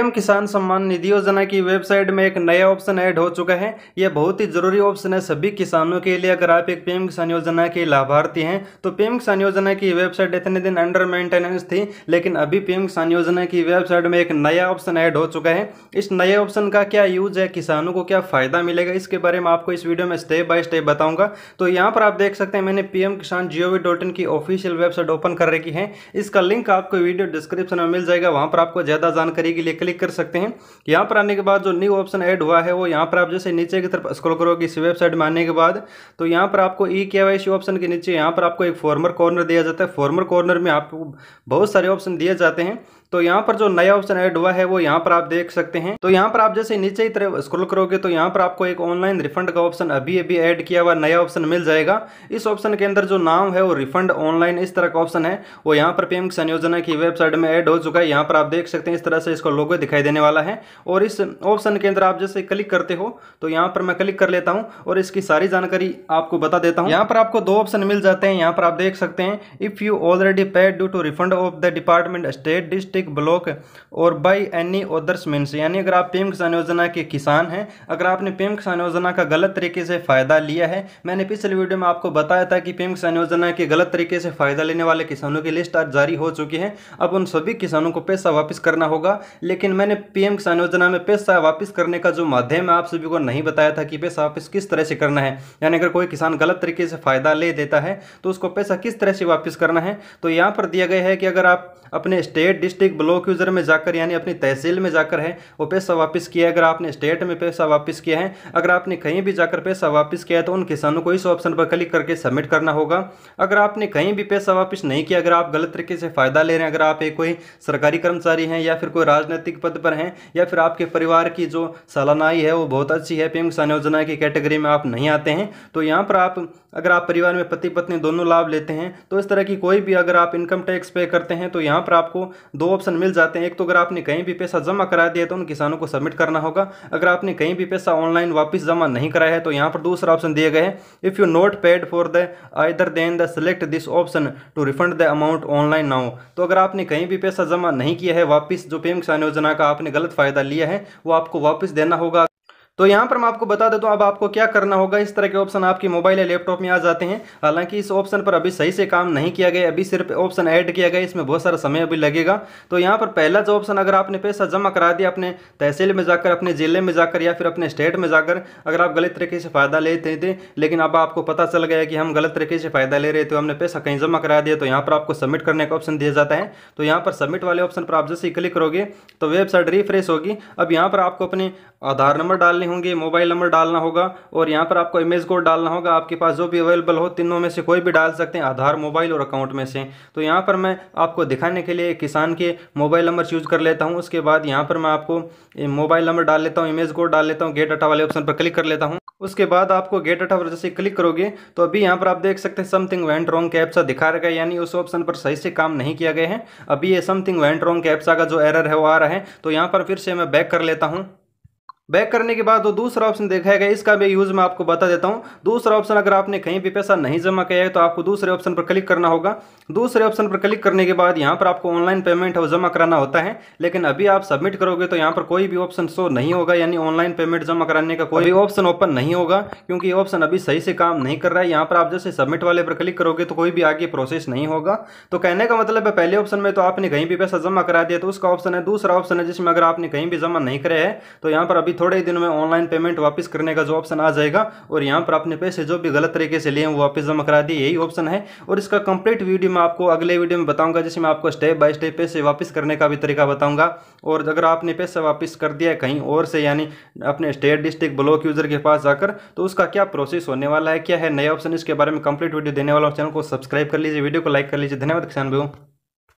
PM किसान सम्मान निधि योजना की वेबसाइट में एक नया ऑप्शन ऐड हो चुका है यह बहुत ही जरूरी ऑप्शन है सभी किसानों के लिए अगर आप एक पीएम किसान योजना के लाभार्थी हैं तो पीएम किसान योजना की वेबसाइट इतने दिन अंडर मेंटेनेंस थी लेकिन अभी पीएम किसान योजना की वेबसाइट में एक नया ऑप्शन ऐड हो चुका है इस नए ऑप्शन का क्या यूज है किसानों को क्या फायदा मिलेगा इसके बारे में आपको इस वीडियो में स्टेप बाय स्टेप बताऊंगा तो यहाँ पर आप देख सकते हैं मैंने पीएम किसान जीओवी डॉट की ऑफिशियल वेबसाइट ओपन कर रखी है इसका लिंक आपको वीडियो डिस्क्रिप्शन में मिल जाएगा वहां पर आपको ज़्यादा जानकारी के लिए क्लिक कर सकते हैं यहाँ पर आने के बाद जो न्यू ऑप्शन ऐड हुआ है वो यहाँ पर आप जैसे नीचे की तरफ स्क्रॉल करोगे इस वेबसाइट में आने के बाद तो यहाँ पर आपको ई के वाई सी ऑप्शन के नीचे यहाँ पर आपको एक फॉर्मर कॉर्नर दिया जाता है फॉर्मर कॉर्नर में आपको बहुत सारे ऑप्शन दिए जाते हैं तो यहाँ पर जो नया ऑप्शन ऐड हुआ है वो यहाँ पर आप देख सकते हैं तो यहाँ पर आप जैसे नीचे ही तरफ स्क्रोल करोगे तो यहाँ पर आपको एक ऑनलाइन रिफंड का ऑप्शन अभी अभी ऐड किया हुआ नया ऑप्शन मिल जाएगा इस ऑप्शन के अंदर जो नाम है वो रिफंड ऑनलाइन इस तरह का ऑप्शन है वो यहाँ पर पीएम किसान योजना की वेबसाइट में ऐड हो चुका है यहाँ पर आप देख सकते हैं इस तरह से इसको लोगो दिखाई देने वाला है और इस ऑप्शन के अंदर आप जैसे क्लिक करते हो तो यहाँ पर मैं क्लिक कर लेता हूँ और इसकी सारी जानकारी आपको बता देता हूँ यहाँ पर आपको दो ऑप्शन मिल जाते हैं यहाँ पर आप देख सकते हैं if you already paid due to refund of the department state district specific block और बाई एनी ओदर्स मीन्स यानी अगर आप पीएम किसान योजना के किसान हैं अगर आपने पीएम किसान योजना का गलत तरीके से फ़ायदा लिया है मैंने पिछले वीडियो में आपको बताया था कि पीएम किसान योजना के गलत तरीके से फ़ायदा लेने वाले किसानों की लिस्ट आज जारी हो चुकी है अब उन सभी किसानों को पैसा वापस करना होगा लेकिन मैंने पीएम किसान योजना में पैसा वापस करने का जो माध्यम है आप सभी को नहीं बताया था कि पैसा वापस किस तरह से करना है यानी अगर कोई किसान गलत तरीके से फ़ायदा ले देता है तो उसको पैसा किस तरह से वापस करना है तो यहाँ पर दिया गया है कि अगर आप अपने स्टेट डिस्ट्रिक्ट एक ब्लॉक यूज़र में जाकर यानी अपनी तहसील में जाकर है वो पैसा वापस किया है अगर आपने स्टेट में पैसा वापस किया है अगर आपने कहीं भी जाकर पैसा वापस किया है तो उन किसानों को इस ऑप्शन पर क्लिक करके सबमिट करना होगा अगर आपने कहीं भी पैसा वापस नहीं किया अगर आप गलत तरीके से फ़ायदा ले रहे हैं अगर आप एक कोई सरकारी कर्मचारी हैं या फिर कोई राजनीतिक पद पर हैं या फिर आपके परिवार की जो सालानाई है वो बहुत अच्छी है पीएम किसान योजना की कैटेगरी में आप नहीं आते हैं तो यहाँ पर आप अगर आप परिवार में पति पत्नी दोनों लाभ लेते हैं तो इस तरह की कोई भी अगर आप इनकम टैक्स पे करते हैं तो यहाँ पर आपको दो ऑप्शन मिल जाते हैं एक तो अगर आपने कहीं भी पैसा जमा करा दिया तो उन किसानों को सबमिट करना होगा अगर आपने कहीं भी पैसा ऑनलाइन वापस जमा नहीं कराया है तो यहाँ पर दूसरा ऑप्शन दिए गए हैं if you not paid for the either then the select this option to refund the amount online now तो अगर आपने कहीं भी पैसा जमा नहीं किया है वापिस जो पीएम किसान योजना का आपने गलत फ़ायदा लिया है वो आपको वापस देना होगा तो यहाँ पर मैं आपको बता देता हूँ अब आपको क्या करना होगा इस तरह के ऑप्शन आपके मोबाइल या लैपटॉप में आ जाते हैं हालांकि इस ऑप्शन पर अभी सही से काम नहीं किया गया अभी सिर्फ ऑप्शन ऐड किया गया इसमें बहुत सारा समय अभी लगेगा तो यहाँ पर पहला जो ऑप्शन अगर आपने पैसा जमा करा दिया अपने तहसील में जाकर अपने ज़िले में जाकर या फिर अपने स्टेट में जाकर अगर आप गलत तरीके से फ़ायदा लेते थे लेकिन अब आपको पता चल गया कि हम गलत तरीके से फ़ायदा ले रहे थे तो हमने पैसा कहीं जमा करा दिया तो यहाँ पर आपको सबमिट करने का ऑप्शन दिया जाता है तो यहाँ पर सबमिट वाले ऑप्शन पर आप जैसे क्लिक करोगे तो वेबसाइट रिफ्रेश होगी अब यहाँ पर आपको अपने आधार नंबर डालने होंगे मोबाइल नंबर डालना होगा और यहाँ पर आपको इमेज कोड डालना होगा आपके पास जो भी अवेलेबल हो तीनों में से कोई भी डाल सकते हैं आधार मोबाइल और अकाउंट में से तो यहाँ पर मैं आपको दिखाने के लिए किसान के मोबाइल नंबर चूज कर लेता हूँ उसके बाद यहाँ पर मैं आपको मोबाइल नंबर डाल लेता हूँ इमेज कोड डाल लेता हूँ गेट डाटा वाले ऑप्शन पर क्लिक कर लेता हूँ उसके बाद आपको गेट अटा पर जैसे क्लिक करोगे तो अभी यहाँ पर आप देख सकते हैं समथिंग वेंट रॉन्ग कैप्सा दिखा रहेगा यानी उस ऑप्शन पर सही से काम नहीं किया गया है अभी ये समथिंग वेंट रॉन्ग कैप्सा का जो एरर है वो आ रहा है तो यहाँ पर फिर से मैं बैक कर लेता हूँ बैक करने के बाद वो तो दूसरा ऑप्शन देखा गया इसका भी यूज़ मैं आपको बता देता हूँ दूसरा ऑप्शन अगर आपने कहीं भी पैसा नहीं जमा किया है तो आपको दूसरे ऑप्शन पर क्लिक करना होगा दूसरे ऑप्शन पर क्लिक करने के बाद यहाँ पर आपको ऑनलाइन पेमेंट है जमा कराना होता है लेकिन अभी आप सबमिट करोगे तो यहाँ पर कोई भी ऑप्शन शो नहीं होगा यानी ऑनलाइन पेमेंट जमा कराने का कोई भी ऑप्शन ओपन नहीं होगा क्योंकि ये ऑप्शन अभी सही से काम नहीं कर रहा है यहाँ पर आप जैसे सबमिट वाले पर क्लिक करोगे तो कोई भी आगे प्रोसेस नहीं होगा तो कहने का मतलब है पहले ऑप्शन में तो आपने कहीं भी पैसा जमा करा दिया तो उसका ऑप्शन है दूसरा ऑप्शन है जिसमें अगर आपने कहीं भी जमा नहीं कराया है तो यहाँ पर अभी थोड़े ही दिनों में ऑनलाइन पेमेंट वापस करने का जो ऑप्शन आ जाएगा और यहाँ पर आपने पैसे जो भी गलत तरीके से लिए हैं वो वापस जमा करा दिए यही ऑप्शन है और इसका कंप्लीट वीडियो मैं आपको अगले वीडियो में बताऊंगा जिसमें आपको स्टेप बाय स्टेप पैसे वापस करने का भी तरीका बताऊंगा और अगर आपने पैसा वापस कर दिया कहीं और से यानी अपने स्टेट डिस्ट्रिक्ट ब्लॉक यूजर के पास जाकर तो उसका क्या प्रोसेस होने वाला है क्या है नए ऑप्शन इसके बारे में कंप्लीट वीडियो देने वाला चैनल को सब्सक्राइब कर लीजिए वीडियो को लाइक कर लीजिए धन्यवाद किसान भाई